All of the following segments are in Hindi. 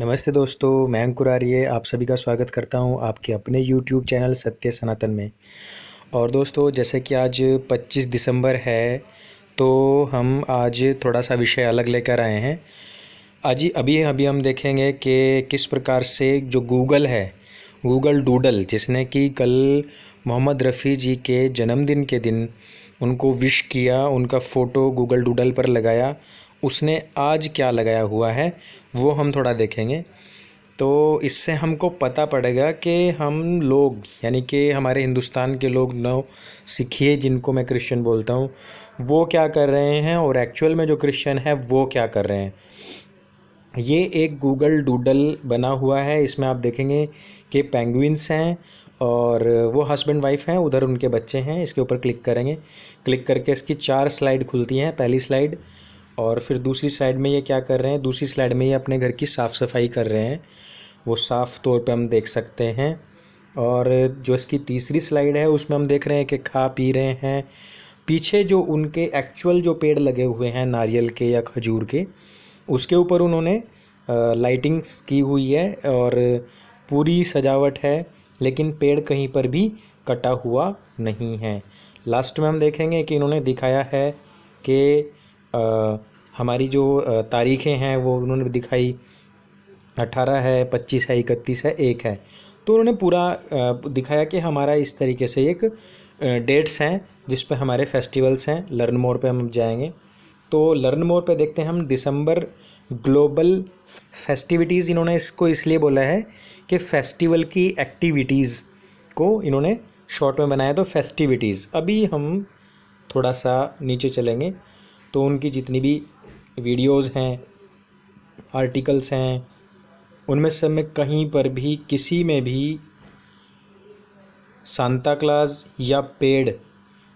नमस्ते दोस्तों मैं अंकुर आर्य आप सभी का स्वागत करता हूं आपके अपने यूट्यूब चैनल सत्य सनातन में और दोस्तों जैसे कि आज 25 दिसंबर है तो हम आज थोड़ा सा विषय अलग लेकर आए हैं आज अभी अभी हम देखेंगे कि किस प्रकार से जो गूगल है गूगल डूडल जिसने कि कल मोहम्मद रफ़ी जी के जन्मदिन के दिन उनको विश किया उनका फ़ोटो गूगल डूडल पर लगाया उसने आज क्या लगाया हुआ है वो हम थोड़ा देखेंगे तो इससे हमको पता पड़ेगा कि हम लोग यानी कि हमारे हिंदुस्तान के लोग नौ सिखिए जिनको मैं क्रिश्चियन बोलता हूँ वो क्या कर रहे हैं और एक्चुअल में जो क्रिश्चियन है वो क्या कर रहे हैं ये एक गूगल डूडल बना हुआ है इसमें आप देखेंगे कि पेंगुइन्स हैं और वो हस्बैंड वाइफ हैं उधर उनके बच्चे हैं इसके ऊपर क्लिक करेंगे क्लिक करके इसकी चार स्लाइड खुलती हैं पहली स्लाइड और फिर दूसरी साइड में ये क्या कर रहे हैं दूसरी स्लाइड में ये अपने घर की साफ़ सफाई कर रहे हैं वो साफ़ तौर पे हम देख सकते हैं और जो इसकी तीसरी स्लाइड है उसमें हम देख रहे हैं कि खा पी रहे हैं पीछे जो उनके एक्चुअल जो पेड़ लगे हुए हैं नारियल के या खजूर के उसके ऊपर उन्होंने लाइटिंग्स की हुई है और पूरी सजावट है लेकिन पेड़ कहीं पर भी कटा हुआ नहीं है लास्ट में हम देखेंगे कि इन्होंने दिखाया है कि हमारी जो तारीखें हैं वो उन्होंने दिखाई अट्ठारह है पच्चीस है इकतीस है एक है तो उन्होंने पूरा दिखाया कि हमारा इस तरीके से एक डेट्स हैं जिस पर हमारे फेस्टिवल्स हैं लर्न मोर पे हम जाएंगे तो लर्न मोर पे देखते हैं हम दिसंबर ग्लोबल फेस्टिविटीज़ इन्होंने इसको इसलिए बोला है कि फेस्टिवल की एक्टिविटीज़ को इन्होंने शॉर्ट में बनाया तो फेस्टिविटीज़ अभी हम थोड़ा सा नीचे चलेंगे तो उनकी जितनी भी वीडियोज़ हैं आर्टिकल्स हैं उनमें से मैं कहीं पर भी किसी में भी सांता क्लास या पेड़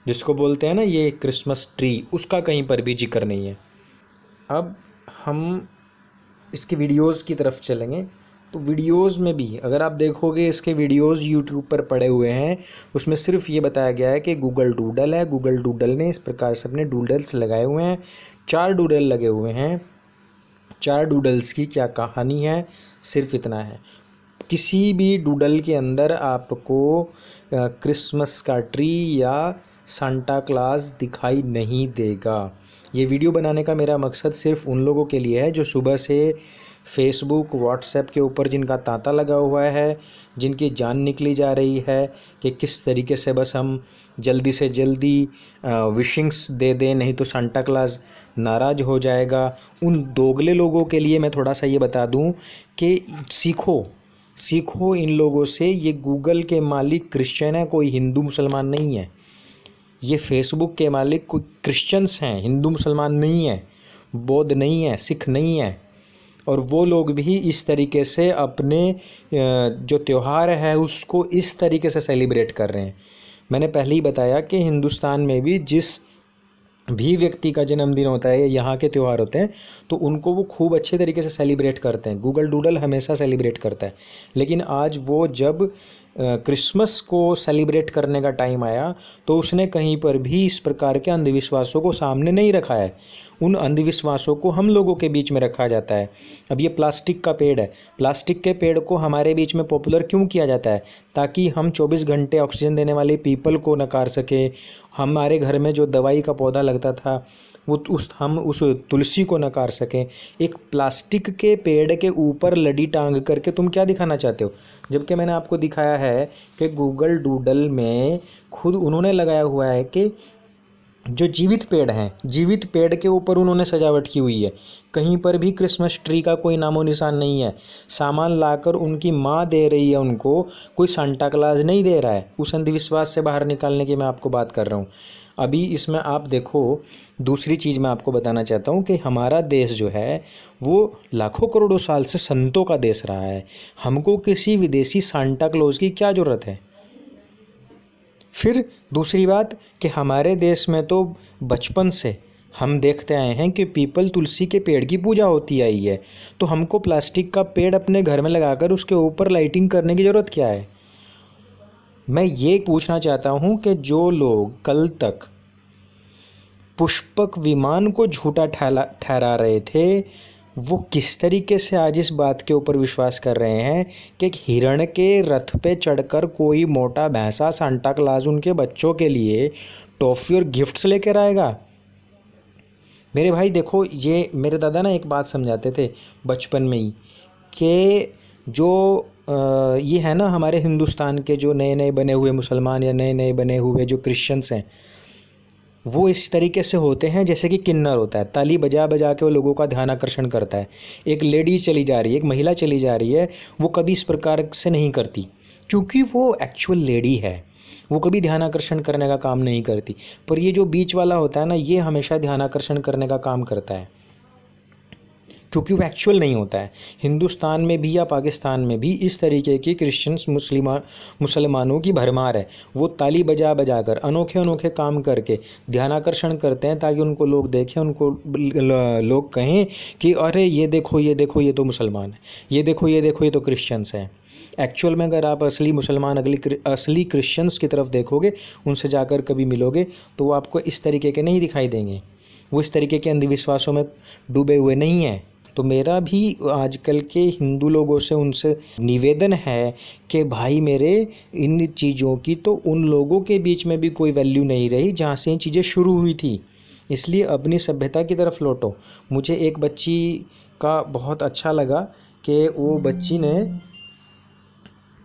जिसको बोलते हैं ना ये क्रिसमस ट्री उसका कहीं पर भी जिक्र नहीं है अब हम इसकी वीडियोस की तरफ चलेंगे तो वीडियोस में भी अगर आप देखोगे इसके वीडियोस यूट्यूब पर पड़े हुए हैं उसमें सिर्फ ये बताया गया है कि गूगल डूडल है गूगल डूडल ने इस प्रकार से अपने डूडल्स लगाए हुए हैं चार डूडल लगे हुए हैं चार डूडल्स की क्या कहानी है सिर्फ इतना है किसी भी डूडल के अंदर आपको क्रिसमस का ट्री या सांता क्लास दिखाई नहीं देगा ये वीडियो बनाने का मेरा मकसद सिर्फ उन लोगों के लिए है जो सुबह से फेसबुक व्हाट्सएप के ऊपर जिनका तांता लगा हुआ है जिनकी जान निकली जा रही है कि किस तरीके से बस हम जल्दी से जल्दी विशिंग्स दे दें नहीं तो सांता क्लास नाराज़ हो जाएगा उन दोगले लोगों के लिए मैं थोड़ा सा ये बता दूं कि सीखो सीखो इन लोगों से ये गूगल के मालिक क्रिश्चियन है कोई हिंदू मुसलमान नहीं है ये फेसबुक के मालिक कोई क्रिश्चियंस हैं हिंदू मुसलमान नहीं है बौद्ध नहीं है सिख नहीं है और वो लोग भी इस तरीके से अपने जो त्यौहार है उसको इस तरीके से सेलिब्रेट कर रहे हैं मैंने पहले ही बताया कि हिंदुस्तान में भी जिस भी व्यक्ति का जन्मदिन होता है या यहाँ के त्यौहार होते हैं तो उनको वो खूब अच्छे तरीके से सेलिब्रेट करते हैं गूगल डूडल हमेशा सेलिब्रेट करता है लेकिन आज वो जब क्रिसमस को सेलिब्रेट करने का टाइम आया तो उसने कहीं पर भी इस प्रकार के अंधविश्वासों को सामने नहीं रखा है उन अंधविश्वासों को हम लोगों के बीच में रखा जाता है अब ये प्लास्टिक का पेड़ है प्लास्टिक के पेड़ को हमारे बीच में पॉपुलर क्यों किया जाता है ताकि हम 24 घंटे ऑक्सीजन देने वाले पीपल को नकार सकें हमारे घर में जो दवाई का पौधा लगता था वो तो उस हम उस तुलसी को नकार सकें एक प्लास्टिक के पेड़ के ऊपर लड़ी टांग करके तुम क्या दिखाना चाहते हो जबकि मैंने आपको दिखाया है कि गूगल डूडल में खुद उन्होंने लगाया हुआ है कि जो जीवित पेड़ हैं जीवित पेड़ के ऊपर उन्होंने सजावट की हुई है कहीं पर भी क्रिसमस ट्री का कोई नामो निशान नहीं है सामान लाकर उनकी माँ दे रही है उनको कोई सांता क्लाज नहीं दे रहा है उस अंधविश्वास से बाहर निकालने की मैं आपको बात कर रहा हूँ अभी इसमें आप देखो दूसरी चीज़ मैं आपको बताना चाहता हूँ कि हमारा देश जो है वो लाखों करोड़ों साल से संतों का देश रहा है हमको किसी विदेशी सांता क्लोज की क्या ज़रूरत है फिर दूसरी बात कि हमारे देश में तो बचपन से हम देखते आए हैं कि पीपल तुलसी के पेड़ की पूजा होती आई है तो हमको प्लास्टिक का पेड़ अपने घर में लगाकर उसके ऊपर लाइटिंग करने की ज़रूरत क्या है मैं ये पूछना चाहता हूँ कि जो लोग कल तक पुष्पक विमान को झूठा ठहरा ठहरा रहे थे वो किस तरीके से आज इस बात के ऊपर विश्वास कर रहे हैं कि हिरण के रथ पे चढ़कर कोई मोटा भैंसा सांता क्लाज उनके बच्चों के लिए टॉफ़ी और गिफ्ट्स लेकर आएगा मेरे भाई देखो ये मेरे दादा ना एक बात समझाते थे बचपन में ही कि जो ये है ना हमारे हिंदुस्तान के जो नए नए बने हुए मुसलमान या नए नए बने हुए जो क्रिश्चियंस हैं वो इस तरीके से होते हैं जैसे कि किन्नर होता है ताली बजा बजा के वो लोगों का ध्यान आकर्षण करता है एक लेडी चली जा रही है एक महिला चली जा रही है वो कभी इस प्रकार से नहीं करती क्योंकि वो एक्चुअल लेडी है वो कभी ध्यान आकर्षण करने का काम नहीं करती पर ये जो बीच वाला होता है ना ये हमेशा ध्यान आकर्षण करने का काम करता है क्योंकि वो एक्चुअल नहीं होता है हिंदुस्तान में भी या पाकिस्तान में भी इस तरीके के क्रिश्चियंस मुसलिमा मुसलमानों की भरमार है वो ताली बजा बजा कर अनोखे अनोखे काम करके ध्यानाकर्षण करते हैं ताकि उनको लोग देखें उनको लोग कहें कि अरे ये देखो ये देखो ये तो मुसलमान है ये देखो ये देखो ये तो क्रिश्चियंस हैं एक्चुअल में अगर आप असली मुसलमान अगली असली क्रिश्चियंस की तरफ देखोगे उनसे जाकर कभी मिलोगे तो वो आपको इस तरीके के नहीं दिखाई देंगे वो इस तरीके के अंधविश्वासों में डूबे हुए नहीं हैं तो मेरा भी आजकल के हिंदू लोगों से उनसे निवेदन है कि भाई मेरे इन चीज़ों की तो उन लोगों के बीच में भी कोई वैल्यू नहीं रही जहाँ से ये चीज़ें शुरू हुई थी इसलिए अपनी सभ्यता की तरफ लौटो मुझे एक बच्ची का बहुत अच्छा लगा कि वो बच्ची ने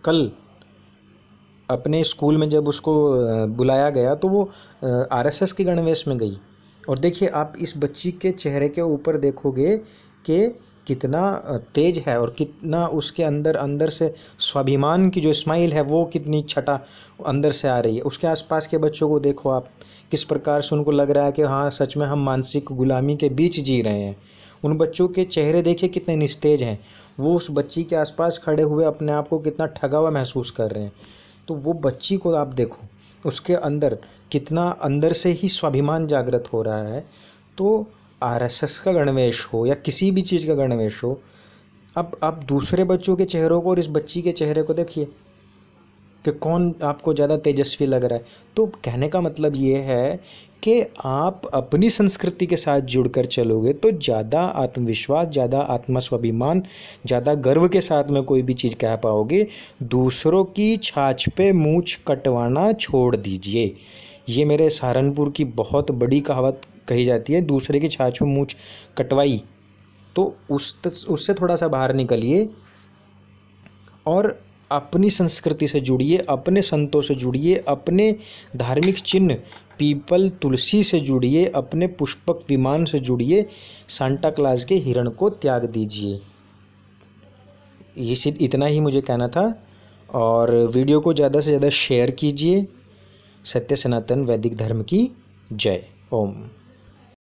कल अपने स्कूल में जब उसको बुलाया गया तो वो आरएसएस के गणवेश में गई और देखिए आप इस बच्ची के चेहरे के ऊपर देखोगे के कितना तेज है और कितना उसके अंदर अंदर से स्वाभिमान की जो स्माइल है वो कितनी छटा अंदर से आ रही है उसके आसपास के बच्चों को देखो आप किस प्रकार से उनको लग रहा है कि हाँ सच में हम मानसिक गुलामी के बीच जी रहे हैं उन बच्चों के चेहरे देखिए कितने निस्तेज हैं वो उस बच्ची के आसपास खड़े हुए अपने आप को कितना ठगा हुआ महसूस कर रहे हैं तो वो बच्ची को आप देखो उसके अंदर कितना अंदर से ही स्वाभिमान जागृत हो रहा है तो आरएसएस का गणवेश हो या किसी भी चीज़ का गणवेश हो अब आप दूसरे बच्चों के चेहरों को और इस बच्ची के चेहरे को देखिए कि कौन आपको ज़्यादा तेजस्वी लग रहा है तो कहने का मतलब ये है कि आप अपनी संस्कृति के साथ जुड़कर चलोगे तो ज़्यादा आत्मविश्वास ज़्यादा आत्मस्वाभिमान ज़्यादा गर्व के साथ में कोई भी चीज़ कह पाओगे दूसरों की छाछ पे मूछ कटवाना छोड़ दीजिए ये मेरे सहारनपुर की बहुत बड़ी कहावत कही जाती है दूसरे की छाछ में मूछ कटवाई तो उस उससे थोड़ा सा बाहर निकलिए और अपनी संस्कृति से जुड़िए अपने संतों से जुड़िए अपने धार्मिक चिन्ह पीपल तुलसी से जुड़िए अपने पुष्पक विमान से जुड़िए सांता क्लास के हिरण को त्याग दीजिए इसी इतना ही मुझे कहना था और वीडियो को ज़्यादा से ज़्यादा शेयर कीजिए सत्य सनातन वैदिक धर्म की जय ओम